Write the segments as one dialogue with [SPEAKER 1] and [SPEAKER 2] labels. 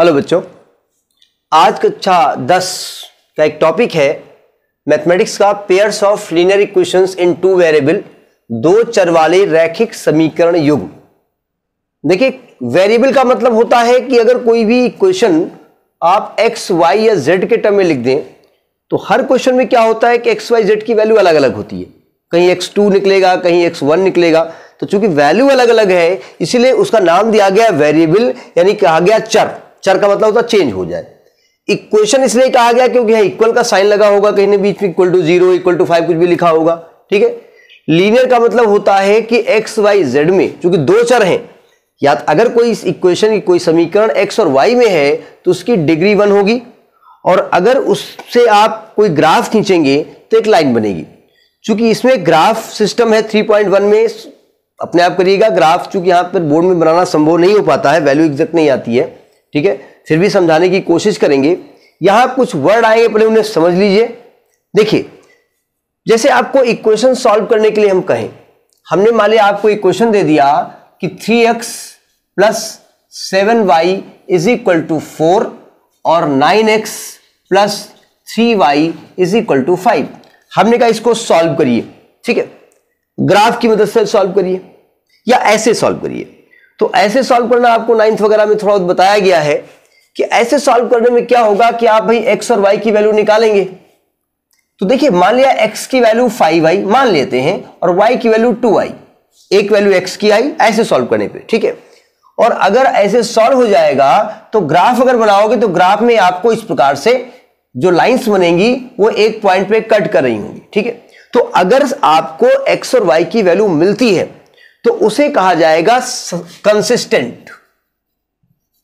[SPEAKER 1] hello बच्चों आज कक्षा दस का एक टॉपिक है मैथमेटिक्स का pairs of linear equations in two variable दो चर वाले रैखिक समीकरण युग्म देखिए वेरिएबल का मतलब होता है कि अगर कोई भी इक्वेशन आप एक्स वाई या जेड के टर्म में लिख दें तो हर क्वेश्चन में क्या होता है कि एक्स वाई जेड की वैल्यू अलग अलग होती है कहीं एक्स टू निकलेगा कहीं एक्स वन निकलेगा तो चूंकि वैल्यू अलग अलग है इसीलिए उसका नाम दिया गया वेरिएबल यानी कहा गया चर चर का मतलब होता है चेंज हो जाए इक्वेशन इसलिए कहा गया क्योंकि यहां इक्वल का साइन लगा होगा कहीं ना बीच में equal to zero equal to five कुछ भी लिखा होगा ठीक है लीनियर का मतलब होता है कि एक्स वाई जेड में चूंकि दो चर हैं या तो अगर कोई इस इक्वेशन की कोई समीकरण एक्स और वाई में है तो उसकी डिग्री वन होगी और अगर उससे आप कोई ग्राफ खींचेंगे तो एक लाइन बनेगी चूंकि इसमें ग्राफ सिस्टम है 3.1 में अपने आप करिएगा ग्राफ चूंकि यहाँ पर बोर्ड में बनाना संभव नहीं हो पाता है वैल्यू एग्जैक्ट नहीं आती है ठीक है फिर भी समझाने की कोशिश करेंगे यहां कुछ वर्ड आएंगे पहले उन्हें समझ लीजिए देखिए जैसे आपको इक्वेशन सॉल्व करने के लिए हम कहें हमने मान लिया आपको इक्वेशन दे दिया कि three x plus seven y is equal to four और nine x plus three y is equal to five हमने कहा इसको सॉल्व करिए ठीक है ग्राफ की मदद से सॉल्व करिए या ऐसे सॉल्व करिए तो ऐसे सॉल्व करना आपको नाइन्थ वगैरह में थोड़ा बताया गया है कि ऐसे सॉल्व करने में क्या होगा कि आप भाई एक्स और वाई की वैल्यू निकालेंगे तो देखिए मान लिया एक्स की वैल्यू फाइव आई मान लेते हैं और वाई की वैल्यू टू आई एक वैल्यू एक्स की आई ऐसे सॉल्व करने पे ठीक है और अगर ऐसे सॉल्व हो जाएगा तो ग्राफ अगर बनाओगे तो ग्राफ में आपको इस प्रकार से जो लाइंस बनेंगी वो एक पॉइंट पे कट कर रही होंगी ठीक है तो अगर आपको एक्स और वाई की वैल्यू मिलती है तो उसे कहा जाएगा कंसिस्टेंट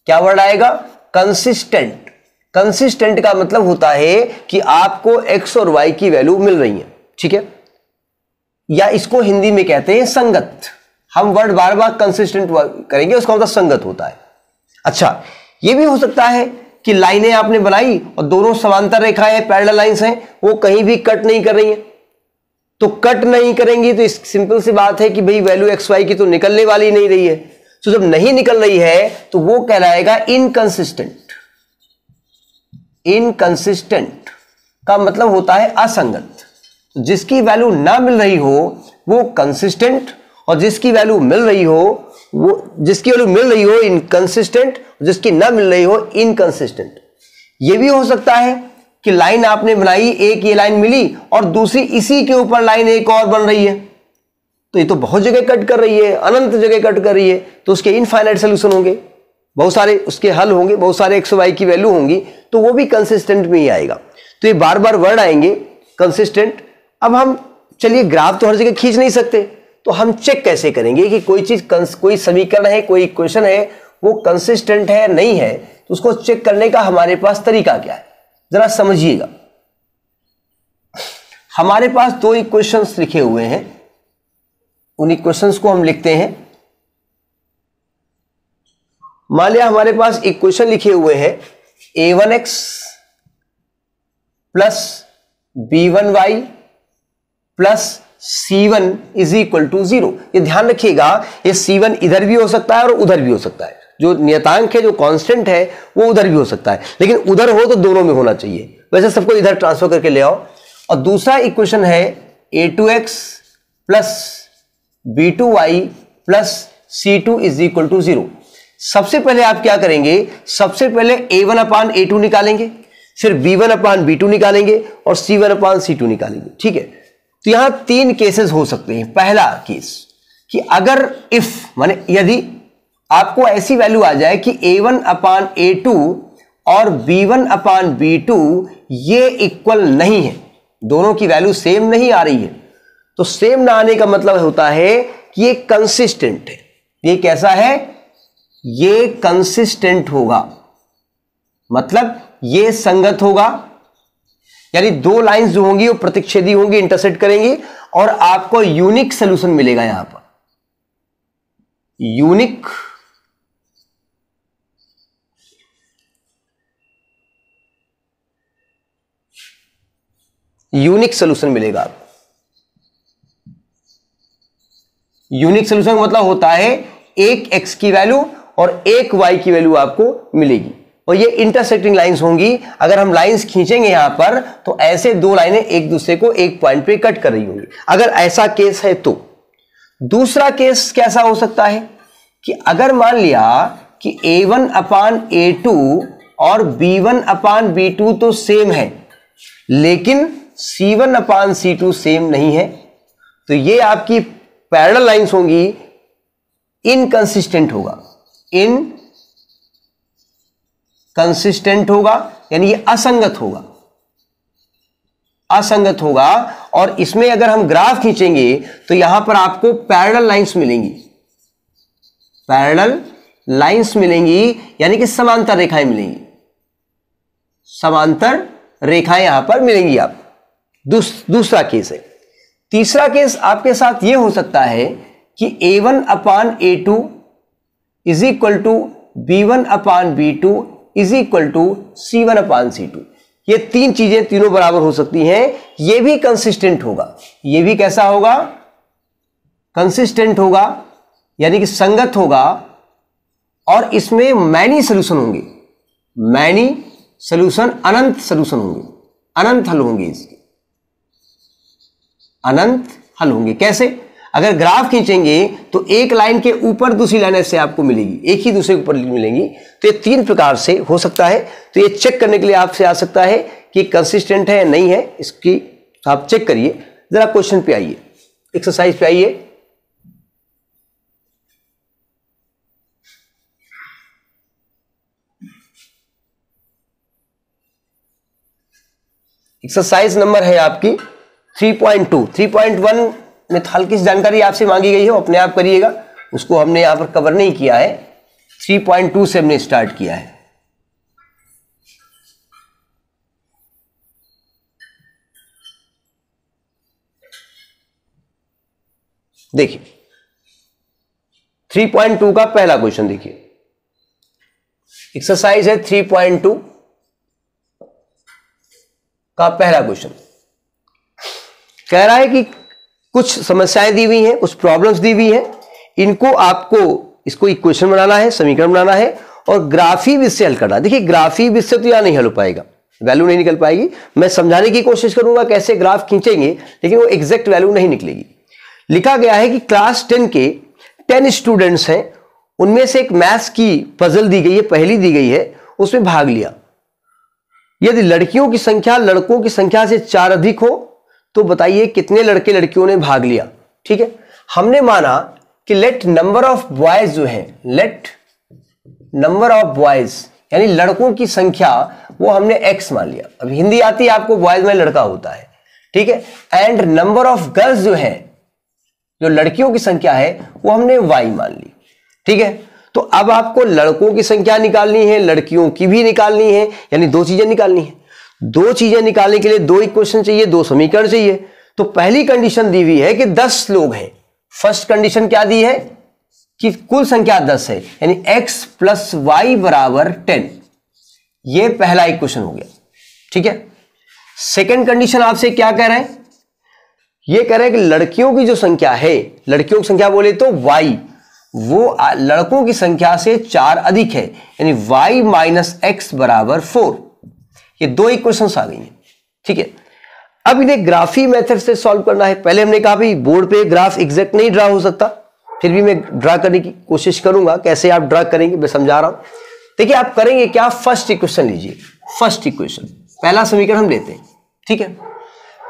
[SPEAKER 1] क्या वर्ड आएगा कंसिस्टेंट कंसिस्टेंट का मतलब होता है कि आपको एक्स और वाई की वैल्यू मिल रही है ठीक है या इसको हिंदी में कहते हैं संगत हम वर्ड बार बार कंसिस्टेंट करेंगे उसका मतलब संगत होता है अच्छा यह भी हो सकता है कि लाइनें आपने बनाई और दोनों समांतर रेखाएं पैरल लाइंस हैं वो कहीं भी कट नहीं कर रही हैं तो कट नहीं करेंगी तो इस सिंपल सी बात है कि भाई वैल्यू एक्स वाई की तो निकलने वाली नहीं रही है तो जब नहीं निकल रही है तो वो कहलाएगा इनकंसिस्टेंट इनकंसिस्टेंट का मतलब होता है असंगत तो जिसकी वैल्यू ना मिल रही हो वो कंसिस्टेंट और जिसकी वैल्यू मिल रही हो वो जिसकी वैल्यू मिल रही हो इनकंसिस्टेंट जिसकी ना मिल रही हो इनकंसिस्टेंट ये भी हो सकता है कि लाइन आपने बनाई एक ये लाइन मिली और दूसरी इसी के ऊपर लाइन एक और बन रही है तो ये तो बहुत जगह कट कर रही है अनंत जगह कट कर रही है तो उसके इनफाइनाइट सोल्यूशन होंगे बहुत सारे उसके हल होंगे बहुत सारे एक्स वाई की वैल्यू होंगी तो वो भी कंसिस्टेंट में ही आएगा तो ये बार बार वर्ड आएंगे कंसिस्टेंट अब हम चलिए ग्राफ तो हर जगह खींच नहीं सकते तो हम चेक कैसे करेंगे कि कोई चीज कोई समीकरण है कोई इक्वेशन है वो कंसिस्टेंट है नहीं है तो उसको चेक करने का हमारे पास तरीका क्या है जरा समझिएगा हमारे पास दो इक्वेशंस लिखे हुए हैं उन इक्वेशंस को हम लिखते हैं मान लिया हमारे पास इक्वेशन लिखे हुए हैं a one x plus b one y plus c one is equal to zero ध्यान रखिएगा ये सी वन इधर भी हो सकता है और उधर भी हो सकता है जो नियतांक है जो कांस्टेंट है वो उधर भी हो सकता है लेकिन उधर हो तो दोनों में होना चाहिए वैसे सबको इधर ट्रांसफर करके ले आओ और दूसरा इक्वेशन है a two x plus b two y plus c two is equal to zero सबसे पहले आप क्या करेंगे सबसे पहले ए वन अपान ए टू निकालेंगे फिर b one upon b two निकालेंगे और सी वन अपान सी टू निकालेंगे ठीक है तो यहां तीन केसेस हो सकते हैं पहला केस कि अगर इफ माने यदि आपको ऐसी वैल्यू आ जाए कि a one upon a two और b one upon b two ये इक्वल नहीं है दोनों की वैल्यू सेम नहीं आ रही है तो सेम ना आने का मतलब होता है कि ये कंसिस्टेंट है ये कैसा है ये कंसिस्टेंट होगा मतलब ये संगत होगा यानी दो लाइंस जो होंगी वो प्रतिच्छेदी होंगी इंटरसेक्ट करेंगी और आपको यूनिक सोल्यूशन मिलेगा यहां पर यूनिक यूनिक सोल्यूशन मिलेगा आपको यूनिक सोल्यूशन का मतलब होता है एक एक्स की वैल्यू और एक वाई की वैल्यू आपको मिलेगी और ये इंटरसेक्टिंग लाइंस होंगी अगर हम लाइंस खींचेंगे यहां पर तो ऐसे दो लाइनें एक दूसरे को एक पॉइंट पे कट कर रही होंगी अगर ऐसा केस है तो दूसरा केस कैसा हो सकता है कि अगर मान लिया कि a one upon a two और b one upon b two तो सेम है लेकिन C1 one upon c two same नहीं है तो ये आपकी पैरल लाइन्स होंगी इनकंसिस्टेंट होगा इन कंसिस्टेंट होगा यानी ये असंगत होगा असंगत होगा और इसमें अगर हम ग्राफ खींचेंगे तो यहां पर आपको पैरल लाइंस मिलेंगी पैरल लाइंस मिलेंगी यानी कि समांतर रेखाएं मिलेंगी समांतर रेखाएं यहां पर मिलेंगी आपको दूस, दूसरा केस है तीसरा केस आपके साथ ये हो सकता है कि a one upon a two is equal to b one upon b two is equal to c one upon c two ये तीन चीजें तीनों बराबर हो सकती हैं ये भी कंसिस्टेंट होगा ये भी कैसा होगा कंसिस्टेंट होगा यानी कि संगत होगा और इसमें मैनी सोल्यूशन होंगे मैनी सोल्यूशन अनंत सोल्यूशन होंगे अनंत हल होंगे इसके अनंत हल होंगे कैसे अगर ग्राफ खींचेंगे तो एक लाइन के ऊपर दूसरी लाइन ऐसे आपको मिलेगी एक ही दूसरे के ऊपर मिलेंगी तो ये तीन प्रकार से हो सकता है तो ये चेक करने के लिए आपसे आ सकता है कि कंसिस्टेंट है नहीं है इसकी तो आप चेक करिए जरा क्वेश्चन पे आइए एक्सरसाइज पे आइए एक्सरसाइज नंबर है आपकी 3.2 3.1 में हल्की सी जानकारी आपसे मांगी गई हो अपने आप करिएगा उसको हमने यहां पर कवर नहीं किया है 3.2 से हमने स्टार्ट किया है देखिए 3.2 का पहला क्वेश्चन देखिए एक्सरसाइज है 3.2 का पहला क्वेश्चन कह रहा है कि कुछ समस्याएं दी हुई हैं कुछ प्रॉब्लम्स दी हुई हैं इनको आपको इसको इक्वेशन बनाना है समीकरण बनाना है और ग्राफी विद से हल करना देखिए ग्राफी विद से तो यहाँ नहीं हल हो पाएगा वैल्यू नहीं निकल पाएगी मैं समझाने की कोशिश करूंगा कैसे ग्राफ खींचेंगे लेकिन वो एग्जैक्ट वैल्यू नहीं निकलेगी लिखा गया है कि क्लास टेन के टेन स्टूडेंट्स हैं उनमें से एक मैथ्स की पजल दी गई है पहली दी गई है उसमें भाग लिया यदि लड़कियों की संख्या लड़कों की संख्या से चार अधिक हो तो बताइए कितने लड़के लड़कियों ने भाग लिया ठीक है हमने माना कि लेट नंबर ऑफ बॉयज जो है लेट नंबर ऑफ बॉयज यानी लड़कों की संख्या वो हमने एक्स मान लिया अब हिंदी आती है आपको बॉयज में लड़का होता है ठीक है एंड नंबर ऑफ गर्ल्स जो है जो लड़कियों की संख्या है वो हमने वाई मान ली ठीक है तो अब आपको लड़कों की संख्या निकालनी है लड़कियों की भी निकालनी है यानी दो चीजें निकालनी है दो चीजें निकालने के लिए दो इक्वेशन चाहिए दो समीकरण चाहिए तो पहली कंडीशन दी हुई है कि दस लोग हैं फर्स्ट कंडीशन क्या दी है कि कुल संख्या दस है यानी एक्स प्लस वाई बराबर टेन यह पहला इक्वेशन हो गया ठीक है सेकेंड कंडीशन आपसे क्या कह रहे हैं यह कह रहे हैं कि लड़कियों की जो संख्या है लड़कियों की संख्या बोले तो वाई वो लड़कों की संख्या से चार अधिक है यानी वाई माइनस एक्स बराबर फोर ये दो इक्वेशंस आ गई हैं ठीक है अब इन्हें ग्राफी मेथड से सॉल्व करना है पहले हमने कहा भाई बोर्ड पे ग्राफ एग्जैक्ट नहीं ड्रा हो सकता फिर भी मैं ड्रा करने की कोशिश करूंगा कैसे आप ड्रा करेंगे मैं समझा रहा हूं देखिए आप करेंगे क्या फर्स्ट इक्वेशन लीजिए फर्स्ट इक्वेशन पहला समीकरण हम लेते हैं ठीक है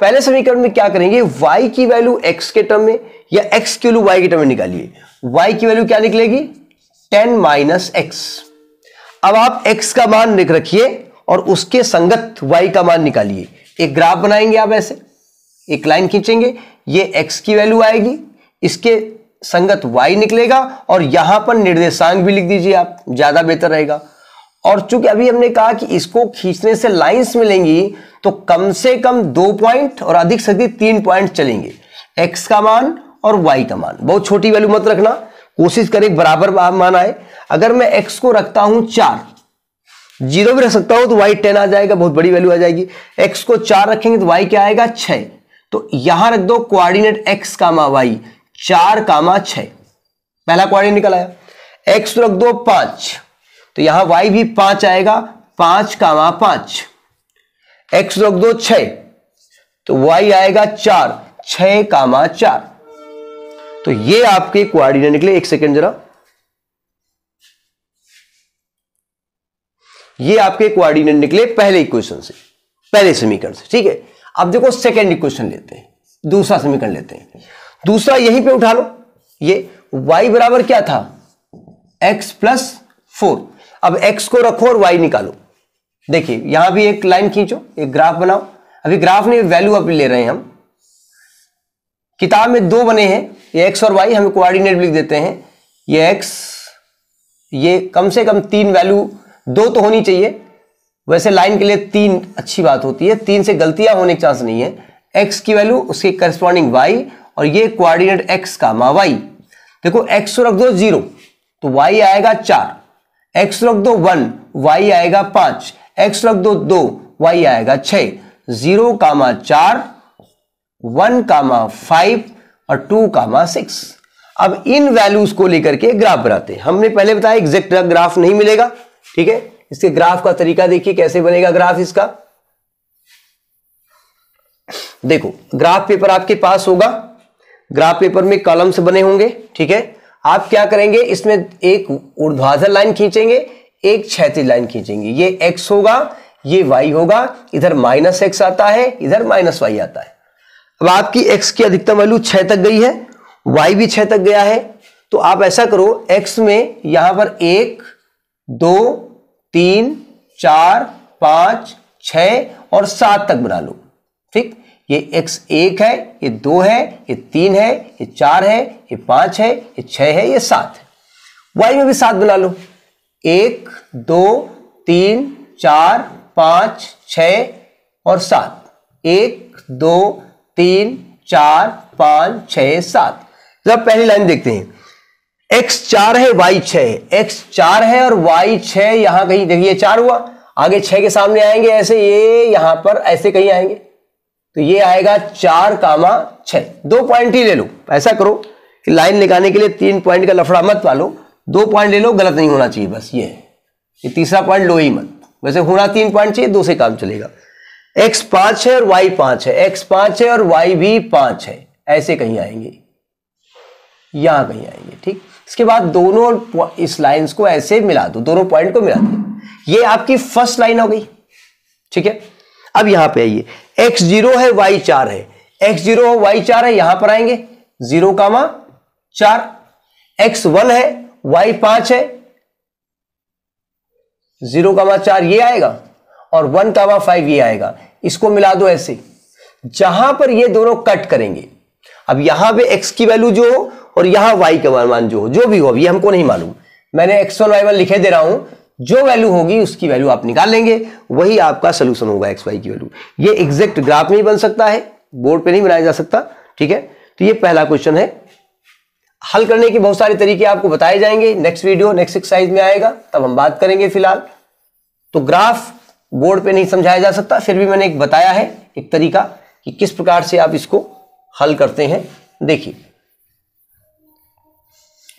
[SPEAKER 1] पहले समीकरण में क्या करेंगे y की वैल्यू x के टर्म में या x की वैल्यू y के टर्म में निकालिए y की वैल्यू क्या निकलेगी 10 माइनस एक्स अब आप x का मान लिख रखिए और उसके संगत y का मान निकालिए एक ग्राफ बनाएंगे आप ऐसे एक लाइन खींचेंगे ये x की वैल्यू आएगी इसके संगत y निकलेगा और यहां पर निर्देशांक भी लिख दीजिए आप ज्यादा बेहतर रहेगा और चूंकि अभी हमने कहा कि इसको खींचने से लाइंस मिलेंगी तो कम से कम दो पॉइंट और अधिक से अधिक तीन पॉइंट चलेंगे x का मान और y का मान बहुत छोटी वैल्यू मत रखना कोशिश करें बराबर मान आए अगर मैं x को रखता हूं चार जीरो भी रख सकता हूं तो वाई टेन आ जाएगा बहुत बड़ी वैल्यू आ जाएगी एक्स को चार रखेंगे तो वाई क्या आएगा छह तो यहां रख दो क्वारिनेट एक्स कामा वाई चार कामा छ पहला क्वारिनेट निकल आया एक्स रख दो पांच तो यहां वाई भी पांच आएगा पांच कामा पांच एक्स रख दो छ तो वाई आएगा चार छ कामा चार तो ये आपके क्वारिनेट निकले एक सेकेंड जरा ये आपके कोऑर्डिनेट निकले पहले इक्वेशन से पहले समीकरण से ठीक है अब देखो सेकेंड इक्वेशन लेते हैं दूसरा समीकरण लेते हैं दूसरा यहीं पे उठा लो ये y बराबर क्या था x प्लस फोर अब x को रखो और y निकालो देखिए यहां भी एक लाइन खींचो एक ग्राफ बनाओ अभी ग्राफ नहीं वैल्यू अब ले रहे हैं हम किताब में दो बने हैं ये एक्स और वाई हम कोऑर्डिनेट लिख देते हैं ये एक्स ये कम से कम तीन वैल्यू दो तो होनी चाहिए वैसे लाइन के लिए तीन अच्छी बात होती है तीन से गलतियां होने के चांस नहीं है एक्स की वैल्यू उसके करस्पॉन्डिंग वाई और ये कोऑर्डिनेट एक्स का मा वाई देखो एक्स रख दो जीरो तो वाई आएगा चार एक्स रख दो वन वाई आएगा पांच एक्स रख दो दो वाई आएगा छ जीरो कामा चार वन कामा फाइव और टू कामा सिक्स अब इन वैल्यूज को लेकर के ग्राफ बनाते हैं हमने पहले बताया एग्जैक्ट ग्राफ नहीं मिलेगा ठीक है इसके ग्राफ का तरीका देखिए कैसे बनेगा ग्राफ इसका देखो ग्राफ पेपर आपके पास होगा ग्राफ पेपर में कॉलम्स बने होंगे ठीक है आप क्या करेंगे इसमें एक ऊर्ध्वाधर लाइन खींचेंगे एक क्षैतिज लाइन खींचेंगे ये एक्स होगा ये वाई होगा इधर माइनस एक्स आता है इधर माइनस वाई आता है अब आपकी एक्स की अधिकतम वैल्यू छह तक गई है वाई भी छह तक गया है तो आप ऐसा करो एक्स में यहां पर एक दो तीन चार पाँच छ और सात तक बना लो ठीक ये एक्स एक है ये दो है ये तीन है ये चार है ये पांच है ये छ है ये सात है वाई में भी सात बना लो एक दो तीन चार पाँच छ और सात एक दो तीन चार पाँच छ सात जब तो पहली लाइन देखते हैं एक्स चार है वाई छ है एक्स चार है और वाई छ यहां कहीं देखिए चार हुआ आगे छह के सामने आएंगे ऐसे ये यहां पर ऐसे कहीं आएंगे तो ये आएगा चार कामा छ दो पॉइंट ही ले लो ऐसा करो कि लाइन निकालने के लिए तीन पॉइंट का लफड़ा मत पालो दो पॉइंट ले लो गलत नहीं होना चाहिए बस ये है तीसरा पॉइंट लो ही मत वैसे होना तीन पॉइंट चाहिए दो से काम चलेगा एक्स पांच है और वाई पांच है एक्स पांच है और वाई भी पांच है ऐसे कहीं आएंगे यहां कहीं आएंगे ठीक इसके बाद दोनों इस लाइंस को ऐसे मिला दो दोनों पॉइंट को मिला दो ये आपकी फर्स्ट लाइन हो गई ठीक है अब यहां पे आइए एक्स जीरो है वाई चार है एक्स जीरो वाई चार है यहां पर आएंगे जीरो कामा चार एक्स वन है वाई पांच है जीरो कामा चार ये आएगा और वन कामा फाइव ये आएगा इसको मिला दो ऐसे जहां पर ये दोनों कट करेंगे अब यहां पे एक्स की वैल्यू जो और यहां वाई का मान जो हो जो भी हो अभी हमको नहीं मालूम मैंने एक्स वन वाई वन लिखे दे रहा हूं जो वैल्यू होगी उसकी वैल्यू आप निकाल लेंगे वही आपका सोल्यूशन होगा एक्स वाई की वैल्यू ये एग्जैक्ट ग्राफ नहीं बन सकता है बोर्ड पे नहीं बनाया जा सकता ठीक है तो ये पहला क्वेश्चन है हल करने के बहुत सारे तरीके आपको बताए जाएंगे नेक्स्ट वीडियो नेक्स्ट एक्सरसाइज में आएगा तब हम बात करेंगे फिलहाल तो ग्राफ बोर्ड पे नहीं समझाया जा सकता फिर भी मैंने एक बताया है एक तरीका कि किस प्रकार से आप इसको हल करते हैं देखिए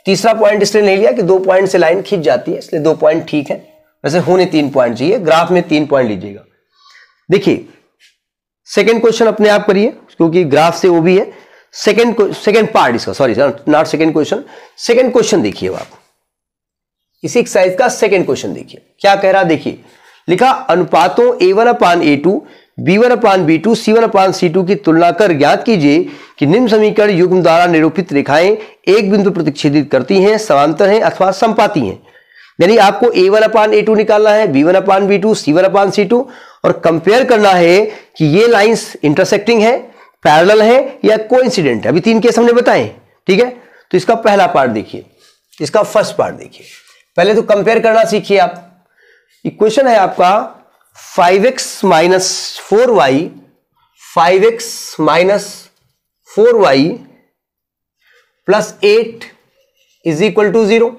[SPEAKER 1] तीसरा पॉइंट इसलिए नहीं लिया कि दो पॉइंट से लाइन खींच जाती है इसलिए दो पॉइंट ठीक है वैसे होने तीन पॉइंट चाहिए ग्राफ में तीन पॉइंट लीजिएगा देखिए सेकेंड क्वेश्चन अपने आप करिए क्योंकि ग्राफ से वो भी है सेकेंड सेकेंड पार्ट इसका sorry not second question second question देखिए आप इसी एक्सरसाइज का सेकेंड क्वेश्चन देखिए क्या कह रहा देखिए लिखा अनुपातों a one upon a two b one upon b two c one upon c two की तुलना कर ज्ञात कीजिए कि निम्न समीकरण युग्म द्वारा निरूपित रेखाएं एक बिंदु प्रतिच्छेदित करती हैं समांतर हैं अथवा संपाती हैं यानी आपको ए वन अपान ए टू निकालना है b one upon b two c one upon c two और कंपेयर करना है कि ये लाइंस इंटरसेक्टिंग है पैरल है या को इंसिडेंट अभी तीन केस हमने बताए ठीक है तो इसका पहला पार्ट देखिए इसका फर्स्ट पार्ट देखिए पहले तो कंपेयर करना सीखिए आप क्वेश्चन है आपका five x minus four y five x minus four y plus eight is equal to zero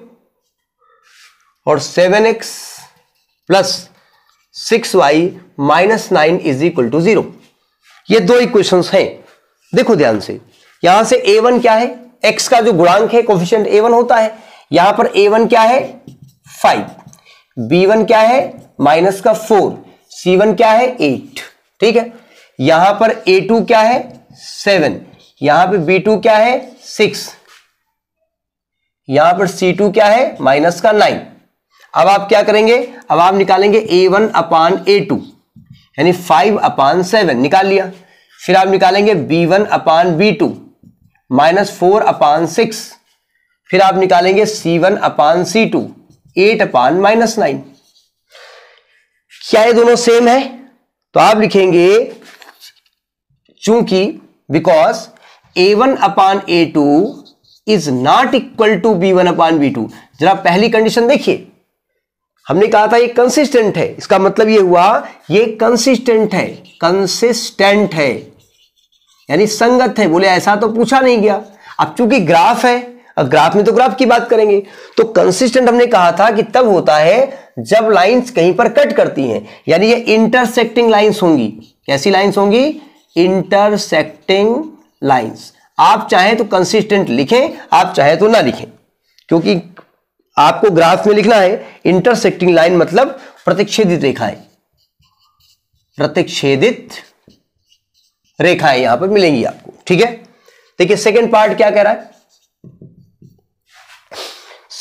[SPEAKER 1] और seven x plus six y minus nine is equal to zero ये दो इक्वेशंस हैं देखो ध्यान से यहां से ए वन क्या है एक्स का जो गुणांक है कोफिशियंट ए वन होता है यहां पर ए वन क्या है फाइव बी वन क्या है माइनस का फोर सी वन क्या है एट ठीक है यहां पर ए टू क्या है सेवन यहां पे बी टू क्या है सिक्स यहां पर सी टू क्या है माइनस का नाइन अब आप क्या करेंगे अब आप निकालेंगे a one upon a two यानी फाइव अपान सेवन निकाल लिया फिर आप निकालेंगे b one upon b two minus four upon six फिर आप निकालेंगे c one upon c two eight upon minus nine क्या ये दोनों सेम है तो आप लिखेंगे चूंकि because a one upon a two is not equal to b one upon b two जरा पहली कंडीशन देखिए हमने कहा था ये कंसिस्टेंट है इसका मतलब ये हुआ ये कंसिस्टेंट है कंसिस्टेंट है यानी संगत है बोले ऐसा तो पूछा नहीं गया अब चूंकि ग्राफ है अब ग्राफ में तो ग्राफ की बात करेंगे तो कंसिस्टेंट हमने कहा था कि तब होता है जब लाइंस कहीं पर कट करती हैं यानी ये इंटरसेक्टिंग लाइंस होंगी कैसी लाइंस होंगी इंटरसेक्टिंग लाइंस आप चाहे तो कंसिस्टेंट लिखें आप चाहे तो ना लिखें क्योंकि आपको ग्राफ में लिखना है इंटरसेक्टिंग लाइन मतलब प्रतिच्छेदित रेखाएं प्रतिच्छेदित रेखाएं यहां पर मिलेंगी आपको ठीक है देखिए सेकेंड पार्ट क्या कह रहा है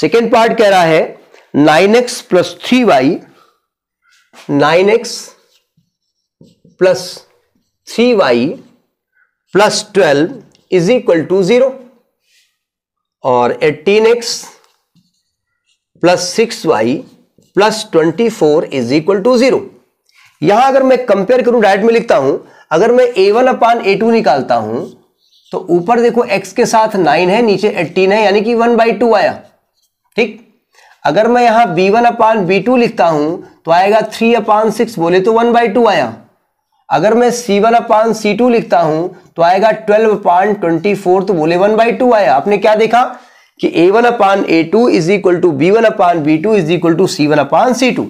[SPEAKER 1] सेकेंड पार्ट कह रहा है nine x plus three y nine x plus three y plus twelve is equal to zero और eighteen x plus six y plus twenty four is equal to zero यहां अगर मैं कंपेयर करूं direct में लिखता हूं अगर मैं ए वन अपान ए टू निकालता हूं तो ऊपर देखो x के साथ 9 है नीचे 18 है यानी कि 1 बाई टू आया ठीक अगर मैं यहां b one upon b two लिखता हूं तो आएगा थ्री अपान सिक्स बोले तो वन बाई टू आया अगर मैं सी वन अपान सी टू लिखता हूं तो आएगा ट्वेल्व अपान ट्वेंटी फोर तो बोले वन बाई टू आया आपने क्या देखा कि a one upon a two is equal to b one upon b two is equal to c one upon c two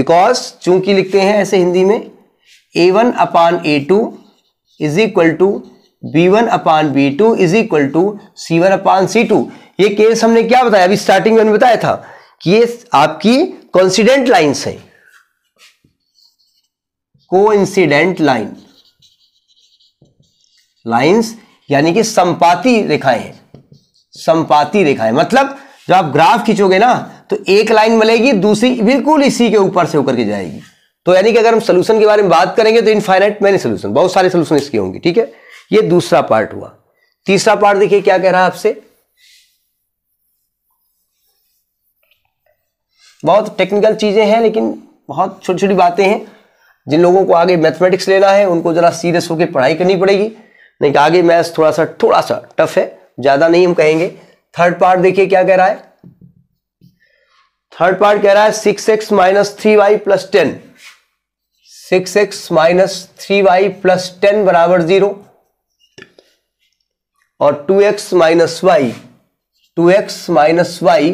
[SPEAKER 1] because चूंकि लिखते हैं ऐसे हिंदी में a one upon a two is equal to b one upon b two is equal to c one upon c two ये case हमने क्या बताया अभी स्टार्टिंग में हमने बताया था कि ये आपकी कॉन्सिडेंट लाइन्स है इंसिडेंट लाइन लाइंस यानी कि संपाति रेखाएं हैं संपाति रेखाएं मतलब जब आप ग्राफ खींचोगे ना तो एक लाइन मिलेगी दूसरी बिल्कुल इसी के ऊपर से होकर के जाएगी तो यानी कि अगर हम सोल्यूशन के बारे में बात करेंगे तो इनफाइनाइट मैनी सोल्यूशन बहुत सारे सोल्यूशन इसके होंगे ठीक है ये दूसरा पार्ट हुआ तीसरा पार्ट देखिए क्या कह रहा है आपसे बहुत टेक्निकल चीज़ें हैं लेकिन बहुत छोटी छोटी बातें हैं जिन लोगों को आगे मैथमेटिक्स लेना है उनको ज़रा सीरियस होकर पढ़ाई करनी पड़ेगी नहीं तो आगे मैथ्स थोड़ा सा थोड़ा सा टफ है ज़्यादा नहीं हम कहेंगे थर्ड पार्ट देखिए क्या कह रहा है थर्ड पार्ट कह रहा है six x minus three y plus ten six x minus three y plus ten बराबर जीरो और two x minus y two x minus y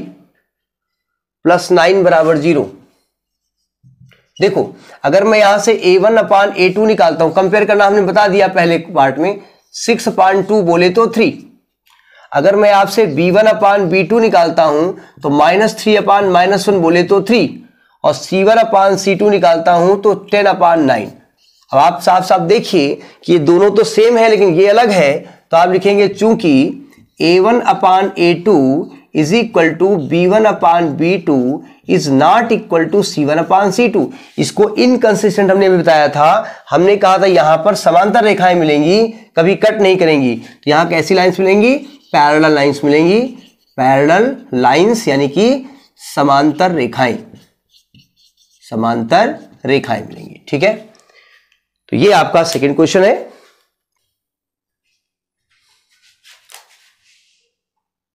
[SPEAKER 1] plus nine बराबर जीरो देखो अगर मैं यहां से ए वन अपान ए टू निकालता हूं कंपेयर करना हमने बता दिया पहले पार्ट में सिक्स अपान टू बोले तो थ्री अगर मैं आपसे b one upon b two निकालता हूं तो minus three upon minus one बोले तो थ्री और सी वन अपान सी टू निकालता हूं तो टेन अपान नाइन अब आप साफ साफ देखिए कि ये दोनों तो सेम है लेकिन ये अलग है तो आप लिखेंगे चूंकि a one upon a two is equal to b one upon b two is not equal to c one upon c two इसको इनकन्सिस्टेंट हमने भी बताया था हमने कहा था यहां पर समांतर रेखाएं मिलेंगी कभी कट नहीं करेंगी तो यहां कैसी लाइन्स मिलेंगी पैरल लाइन्स मिलेंगी पैरल लाइन्स यानी कि समांतर रेखाएं समांतर रेखाएं मिलेंगी ठीक है तो ये आपका सेकेंड क्वेश्चन है